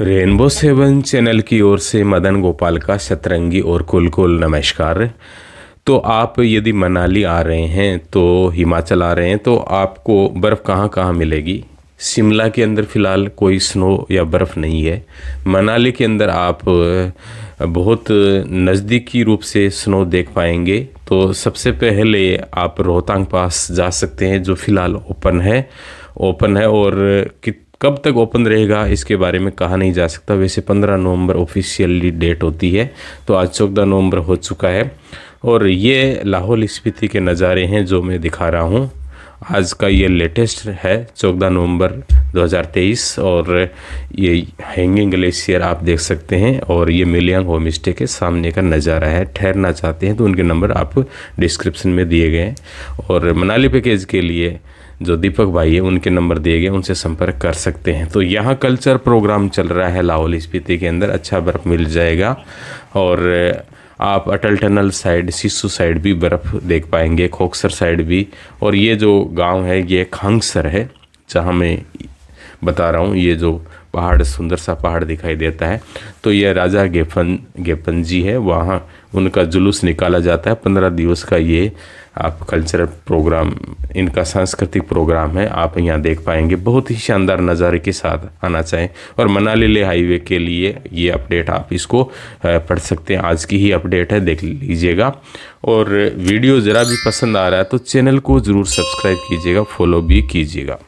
rainbow seven channel की ओर से मदन गोपाल का शतरंगी और कुल कुल नमस्कार तो आप यदि मनाली आ रहे हैं तो हिमाचल आ रहे हैं तो आपको बर्फ़ कहाँ कहाँ मिलेगी शिमला के अंदर फ़िलहाल कोई स्नो या बर्फ़ नहीं है मनाली के अंदर आप बहुत नज़दीकी रूप से स्नो देख पाएंगे तो सबसे पहले आप रोहतांग पास जा सकते हैं जो फ़िलहाल ओपन है ओपन है और कित कब तक ओपन रहेगा इसके बारे में कहा नहीं जा सकता वैसे 15 नवंबर ऑफिशियली डेट होती है तो आज चौदह नवंबर हो चुका है और ये लाहौल स्पीति के नज़ारे हैं जो मैं दिखा रहा हूँ आज का ये लेटेस्ट है चौदह नवंबर 2023 और ये हैंगिंग ग्लेशियर आप देख सकते हैं और ये मिलियंग होम स्टे के सामने का नज़ारा है ठहरना चाहते हैं तो उनके नंबर आप डिस्क्रिप्शन में दिए गए हैं और मनाली पैकेज के लिए जो दीपक भाई है उनके नंबर दिए गए उनसे संपर्क कर सकते हैं तो यहाँ कल्चर प्रोग्राम चल रहा है लाहौल स्पीति के अंदर अच्छा बर्फ़ मिल जाएगा और आप Atal tunnel side Sissu side भी बर्फ़ देख पाएंगे खोक्सर साइड भी और ये जो गांव है ये खांगसर है जहाँ में बता रहा हूँ ये जो पहाड़ सुंदर सा पहाड़ दिखाई देता है तो यह राजा गेफन गेपन जी है वहाँ उनका जुलूस निकाला जाता है पंद्रह दिवस का ये आप कल्चरल प्रोग्राम इनका सांस्कृतिक प्रोग्राम है आप यहाँ देख पाएंगे बहुत ही शानदार नज़ारे के साथ आना चाहें और मनाली ले हाईवे के लिए ये अपडेट आप इसको पढ़ सकते हैं आज की ही अपडेट है देख लीजिएगा और वीडियो ज़रा भी पसंद आ रहा है तो चैनल को ज़रूर सब्सक्राइब कीजिएगा फॉलो भी कीजिएगा